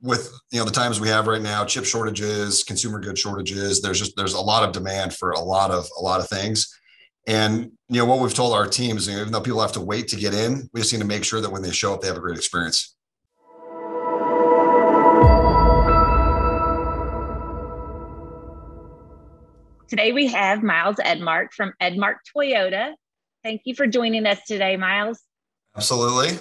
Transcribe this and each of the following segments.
with you know the times we have right now chip shortages consumer good shortages there's just there's a lot of demand for a lot of a lot of things and you know what we've told our teams you know, even though people have to wait to get in we just need to make sure that when they show up they have a great experience today we have miles edmark from edmark toyota thank you for joining us today miles absolutely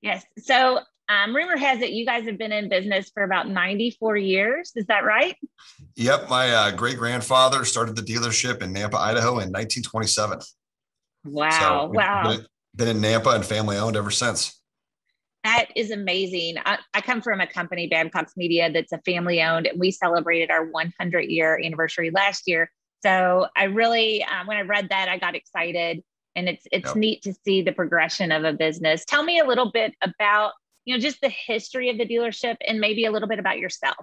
yes so um, rumor has it you guys have been in business for about 94 years. Is that right? Yep. My uh, great grandfather started the dealership in Nampa, Idaho in 1927. Wow. So wow. Been in Nampa and family owned ever since. That is amazing. I, I, come from a company, Babcock's Media, that's a family owned, and we celebrated our 100 year anniversary last year. So I really, um, when I read that, I got excited, and it's it's yep. neat to see the progression of a business. Tell me a little bit about you know, just the history of the dealership and maybe a little bit about yourself.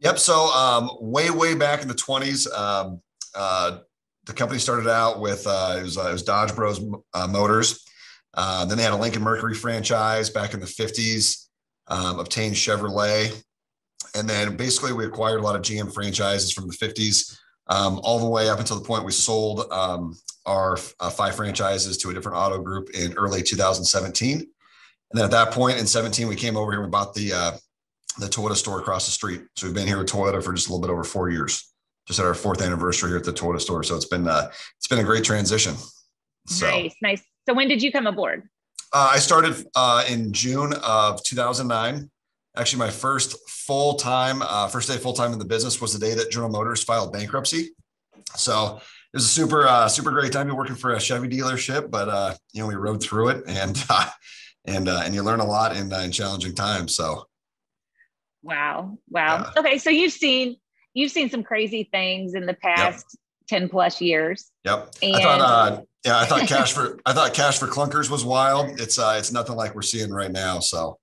Yep. So, um, way, way back in the 20s, um, uh, the company started out with uh, it, was, uh, it was Dodge Bros uh, Motors. Uh, then they had a Lincoln Mercury franchise back in the 50s, um, obtained Chevrolet. And then basically, we acquired a lot of GM franchises from the 50s um, all the way up until the point we sold um, our uh, five franchises to a different auto group in early 2017. And then at that point in 17, we came over here. We bought the uh, the Toyota store across the street. So we've been here with Toyota for just a little bit over four years. Just at our fourth anniversary here at the Toyota store. So it's been uh, it's been a great transition. So, nice, nice. So when did you come aboard? Uh, I started uh, in June of 2009. Actually, my first full time, uh, first day full time in the business was the day that General Motors filed bankruptcy. So it was a super, uh, super great time. You're working for a Chevy dealership, but uh, you know we rode through it, and uh, and uh, and you learn a lot in, uh, in challenging times. So. Wow! Wow. Yeah. Okay, so you've seen you've seen some crazy things in the past yep. 10 plus years. Yep. And... I thought, uh, yeah, I thought cash for, I thought cash for clunkers was wild. It's, uh, it's nothing like we're seeing right now. So.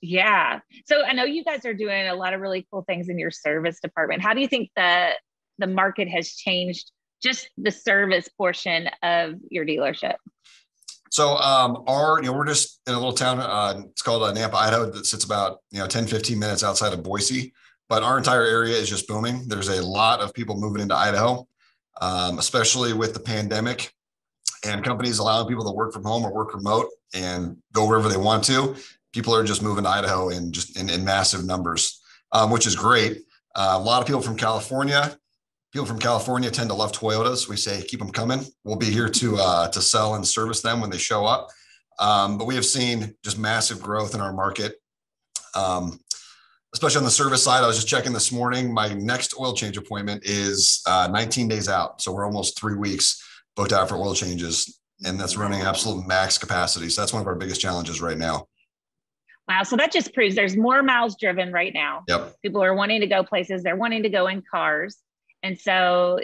Yeah. So I know you guys are doing a lot of really cool things in your service department. How do you think the, the market has changed just the service portion of your dealership? so um, our, you know, we're just in a little town. Uh, it's called uh, Nampa, Idaho, that sits about you know 10, 15 minutes outside of Boise. But our entire area is just booming. There's a lot of people moving into Idaho, um, especially with the pandemic and companies allowing people to work from home or work remote and go wherever they want to. People are just moving to Idaho in just in, in massive numbers, um, which is great. Uh, a lot of people from California, people from California tend to love Toyotas. We say keep them coming. We'll be here to uh, to sell and service them when they show up. Um, but we have seen just massive growth in our market, um, especially on the service side. I was just checking this morning. My next oil change appointment is uh, 19 days out, so we're almost three weeks booked out for oil changes, and that's running absolute max capacity. So that's one of our biggest challenges right now. Wow. So that just proves there's more miles driven right now. Yep. People are wanting to go places. They're wanting to go in cars. And so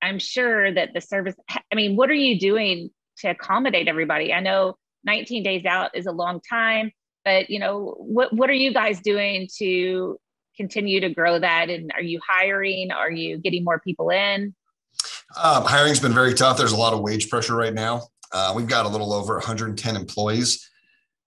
I'm sure that the service, I mean, what are you doing to accommodate everybody? I know 19 days out is a long time, but you know, what, what are you guys doing to continue to grow that? And are you hiring? Are you getting more people in? Um, hiring's been very tough. There's a lot of wage pressure right now. Uh, we've got a little over 110 employees.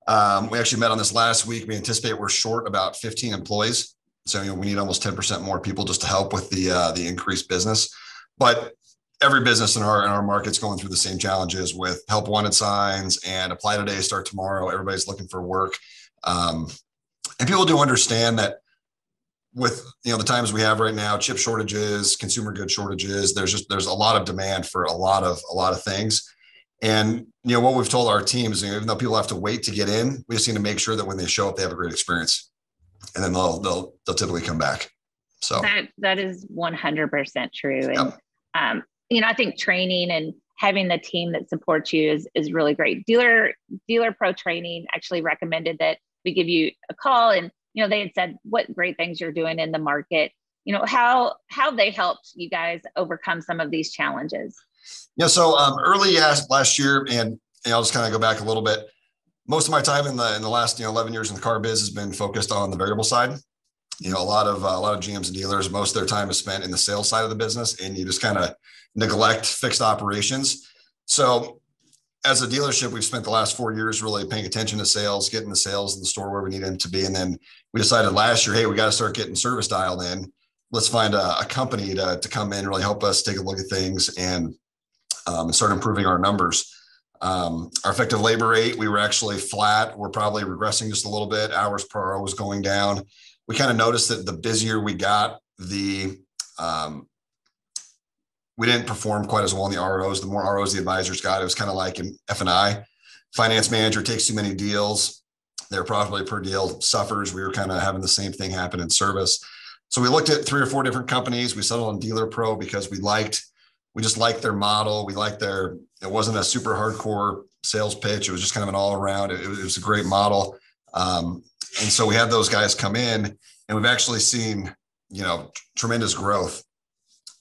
Um, we actually met on this last week. We anticipate we're short about 15 employees. So you know, we need almost 10% more people just to help with the uh, the increased business. But every business in our in our market's going through the same challenges with help wanted signs and apply today, start tomorrow. Everybody's looking for work, um, and people do understand that with you know the times we have right now, chip shortages, consumer good shortages. There's just there's a lot of demand for a lot of a lot of things. And you know what we've told our teams, even though people have to wait to get in, we just need to make sure that when they show up, they have a great experience and then they'll they'll they'll typically come back. So that that is one hundred percent true, and yep. um, you know I think training and having the team that supports you is is really great. Dealer Dealer Pro Training actually recommended that we give you a call, and you know they had said what great things you're doing in the market. You know how how they helped you guys overcome some of these challenges. Yeah, so um, early last last year, and, and I'll just kind of go back a little bit most of my time in the in the last you know 11 years in the car biz has been focused on the variable side you know a lot of uh, a lot of gms and dealers most of their time is spent in the sales side of the business and you just kind of neglect fixed operations so as a dealership we've spent the last four years really paying attention to sales getting the sales in the store where we need them to be and then we decided last year hey we got to start getting service dialed in let's find a, a, company to, to come in and really help us take a look at things and, um, and start improving our numbers um, our effective labor rate, we were actually flat. We're probably regressing just a little bit. Hours per hour was going down. We kind of noticed that the busier we got, the um, we didn't perform quite as well in the ROs. The more ROs the advisors got, it was kind of like in F and I. Finance manager takes too many deals. Their profitability per deal suffers. We were kind of having the same thing happen in service. So we looked at three or four different companies. We settled on Dealer Pro because we liked, we just liked their model. We liked their it wasn't a super hardcore sales pitch. It was just kind of an all around. It, it, was a great model. Um, and so we had those guys come in, and we've actually seen you know tremendous growth.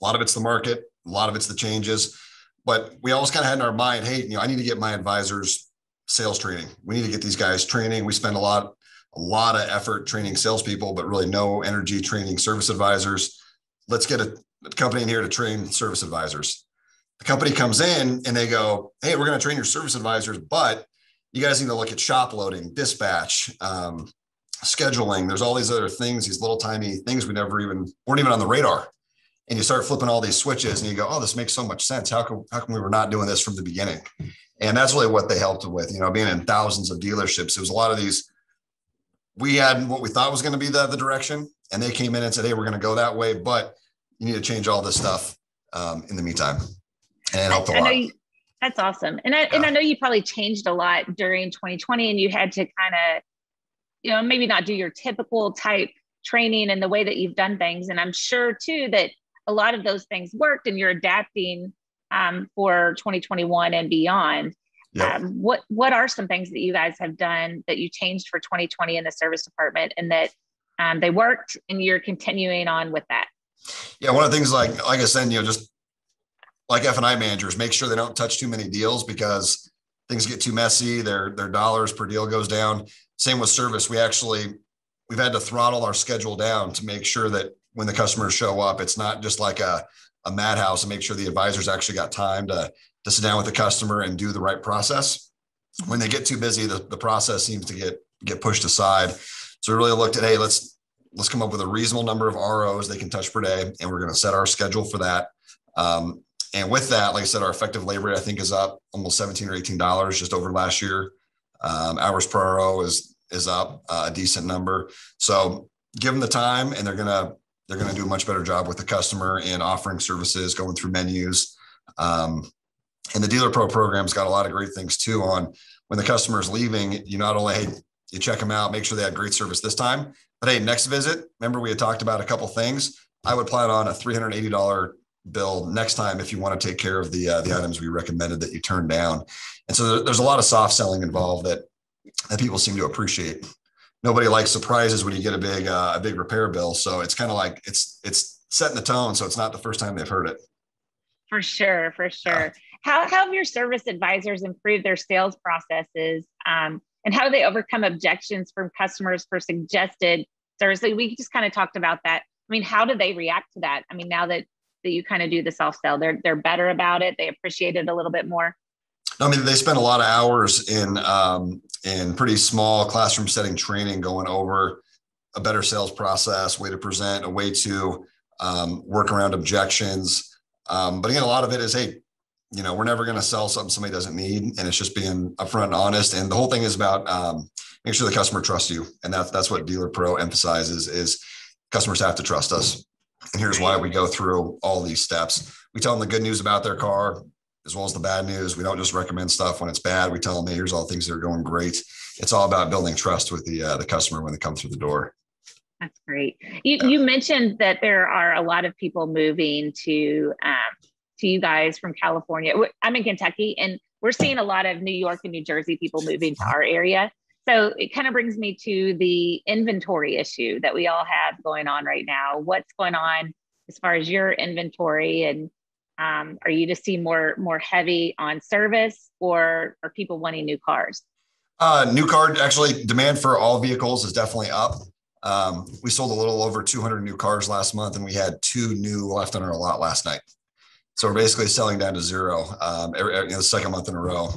A lot of it's the market, a lot of it's the changes, but we always kind of had in our mind, hey, you know, I need to get my advisors sales training. We need to get these guys training. We spend a lot, a lot of effort training salespeople, but really no energy training service advisors. Let's get a, a company in here to train service advisors the company comes in and they go, Hey, we're going to train your service advisors, but you guys need to look at shop loading, dispatch, um, scheduling. There's all these other things, these little tiny things we never even weren't even on the radar. And you start flipping all these switches and you go, Oh, this makes so much sense. How come, how come we were not doing this from the beginning? And that's really what they helped with, you know, being in thousands of dealerships. It was a lot of these, we had what we thought was going to be the, the direction and they came in and said, Hey, we're going to go that way, but you need to change all this stuff um, in the meantime. And it helped a lot. You, that's awesome. And I, yeah. and I know you probably changed a lot during 2020 and you had to kind of, you know, maybe not do your typical type training and the way that you've done things. And I'm sure too that a lot of those things worked and you're adapting um, for 2021 and beyond. Yep. Um, what what are some things that you guys have done that you changed for 2020 in the service department and that um, they worked and you're continuing on with that? Yeah, one of the things like like I said, you know, just like F and I managers, make sure they don't touch too many deals because things get too messy. Their their dollars per deal goes down. Same with service. We actually we've had to throttle our schedule down to make sure that when the customers show up, it's not just like a a madhouse and make sure the advisors actually got time to to sit down with the customer and do the right process. When they get too busy, the, the process seems to get get pushed aside. So we really looked at hey, let's let's come up with a reasonable number of ROs they can touch per day, and we're going to set our schedule for that. Um, and with that, like I said, our effective labor rate I think is up almost 17 or 18 dollars just over last year. Um, hours per hour is is up uh, a decent number. So give them the time, and they're gonna they're gonna do a much better job with the customer in offering services, going through menus. Um, and the dealer pro program's got a lot of great things too on when the customer is leaving you not only hey, you check them out make sure they had great service this time but hey next visit remember we had talked about a couple things i would plan on a $380 bill next time if you want to take care of the uh, the items we recommended that you turned down. And so there's a lot of soft selling involved that that people seem to appreciate. Nobody likes surprises when you get a big uh, a big repair bill, so it's kind of like it's it's setting the tone, so it's not the first time they've heard it. For sure, for sure. How, how, have your service advisors improved their sales processes, um, and how do they overcome objections from customers for suggested service? Like we just kind of talked about that. I mean, how do they react to that? I mean, now that that you kind of do the self sell. They're they're better about it. They appreciate it a little bit more. I mean, they spend a lot of hours in um, in pretty small classroom setting training, going over a better sales process, way to present, a way to um, work around objections. Um, but again, a lot of it is, hey, you know, we're never going to sell something somebody doesn't need, and it's just being upfront and honest. And the whole thing is about um, sure the customer trusts you, and that's that's what Dealer Pro emphasizes: is customers have to trust us. And here's why we go through all these steps. We tell them the good news about their car as well as the bad news. We don't just recommend stuff when it's bad. We tell them, hey, here's all the things that are going great. It's all about building trust with the uh, the customer when they come through the door. That's great. You, yeah. you mentioned that there are a lot of people moving to um, to you guys from California. I'm in Kentucky, and we're seeing a lot of New York and New Jersey people moving to our area. So it kind of brings me to the inventory issue that we all have going on right now. What's going on as far as your inventory and um, are you just see more more heavy on service or are people wanting new cars? Uh, new car actually demand for all vehicles is definitely up. Um, we sold a little over 200 new cars last month, and we had two new left on our lot last night. So we're basically selling down to zero. Um, every, every, the second month in a row,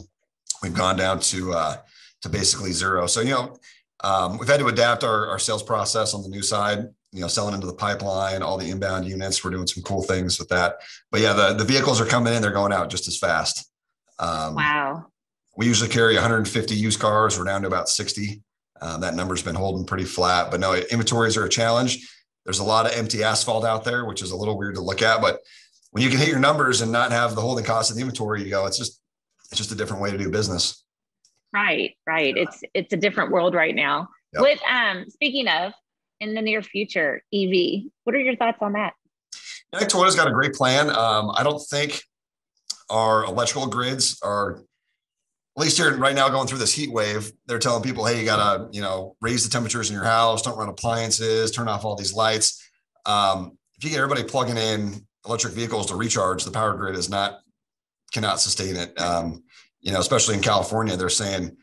we've gone down to uh, to basically zero. So, you know, um, we've had to adapt our, our sales process on the new side, you know, selling into the pipeline, all the inbound units. We're doing some cool things with that. But yeah, the, the vehicles are coming in, they're going out just as fast. Um, wow. We usually carry 150 used cars. We're down to about 60. Um, that number's been holding pretty flat. But no, inventories are a challenge. There's a lot of empty asphalt out there, which is a little weird to look at. But when you can hit your numbers and not have the holding cost of the inventory, you go, it's just it's just a different way to do business. Right, right. Yeah. It's it's a different world right now. Yep. With um speaking of in the near future, EV. What are your thoughts on that? Yeah, Toyota's got a great plan. Um, I don't think our electrical grids are at least here right now going through this heat wave they're telling people hey you gotta you know raise the temperatures in your house don't run appliances turn off all these lights um, if you get everybody plugging in electric vehicles to recharge the power grid is not cannot sustain it um, you know, especially in California, they're saying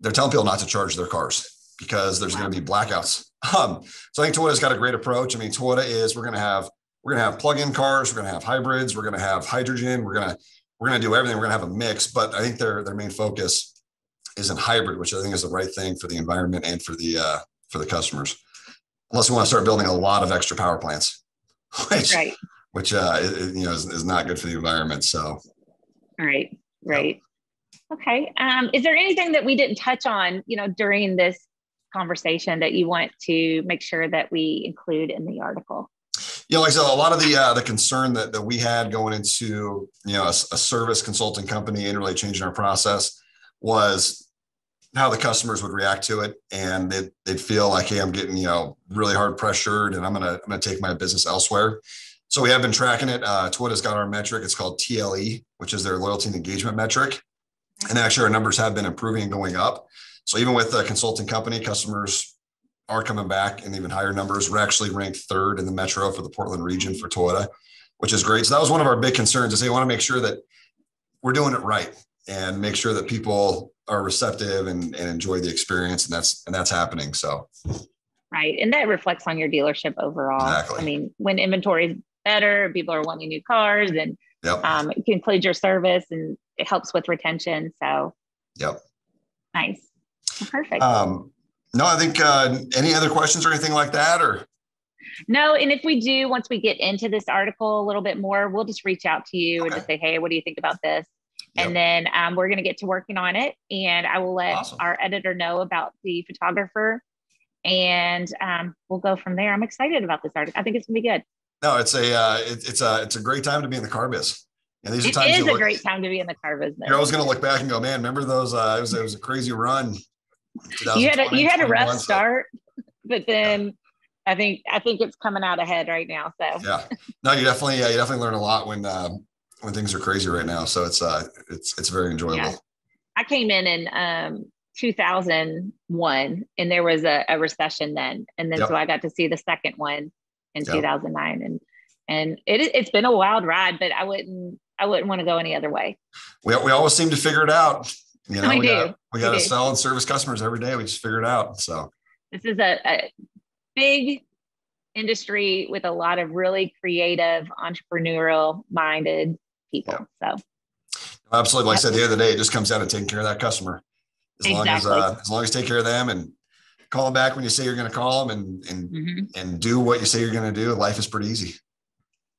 they're telling people not to charge their cars because there's wow. going to be blackouts. Um, so I think Toyota's got a great approach. I mean, Toyota is we're going to have we're going to have plug-in cars, we're going to have hybrids, we're going to have hydrogen, we're going to we're going to do everything. We're going to have a mix, but I think their their main focus is in hybrid, which I think is the right thing for the environment and for the uh, for the customers. Unless we want to start building a lot of extra power plants, which right. which uh, it, you know is, is, not good for the environment. So, right, right. Okay. Um, is there anything that we didn't touch on, you know, during this conversation that you want to make sure that we include in the article? Yeah, like I said, a lot of the uh, the concern that, that we had going into you know a, a service consulting company and really changing our process was how the customers would react to it, and they'd, they'd feel like, hey, I'm getting you know really hard pressured, and I'm gonna I'm gonna take my business elsewhere. So we have been tracking it. Uh, Toyota's got our metric. It's called TLE, which is their loyalty and engagement metric. And actually, our numbers have been improving and going up. So even with a consulting company, customers are coming back in even higher numbers. We're actually ranked third in the metro for the Portland region for Toyota, which is great. So that was one of our big concerns is they want to make sure that we're doing it right and make sure that people are receptive and, and enjoy the experience. And that's and that's happening. So right. And that reflects on your dealership overall. Exactly. I mean, when inventory is better, people are wanting new cars and Yep. Um, you include your service and it helps with retention. So, yep. Nice. Perfect. Um, no, I think uh, any other questions or anything like that, or no. And if we do, once we get into this article a little bit more, we'll just reach out to you okay. and just say, hey, what do you think about this? Yep. And then um, we're going to get to working on it. And I will let awesome. our editor know about the photographer and um, we'll go from there. I'm excited about this article. I think it's going to be good. No, it's a uh, it, it's a it's a great time to be in the car biz. And these it are times is a look, great time to be in the car business. You're always going to look back and go, man, remember those? Uh, it was it was a crazy run. You had a you had a rough start, but then. Yeah. I think I think it's coming out ahead right now. So yeah, no, you definitely yeah you definitely learn a lot when uh, when things are crazy right now. So it's uh it's it's very enjoyable. Yeah. I came in in um, 2001 and there was a, a recession then, and then yep. so I got to see the second one in 2009 and and it, it's been a wild ride but i wouldn't i wouldn't want to go any other way we, we always seem to figure it out you know we, we do. got we got to sell and service customers every day we just figure it out so this is a, a big industry with a lot of really creative entrepreneurial minded people so absolutely like i said the other day it just comes down to taking care of that customer as exactly. long as uh, as long as take care of them and call them back when you say you're going to call them and and mm-hmm. and do what you say you're going to do life is pretty easy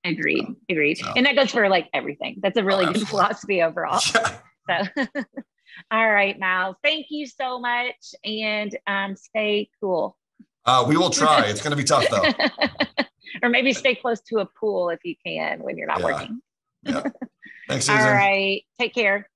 agreed so, agreed so. and that goes for like everything that's a really oh, good philosophy overall yeah. so all right Mal. thank you so much and um, stay cool uh, we will try it's going to be tough though or maybe stay close to a pool if you can when you're not yeah. working yeah thanks Susan. all right take care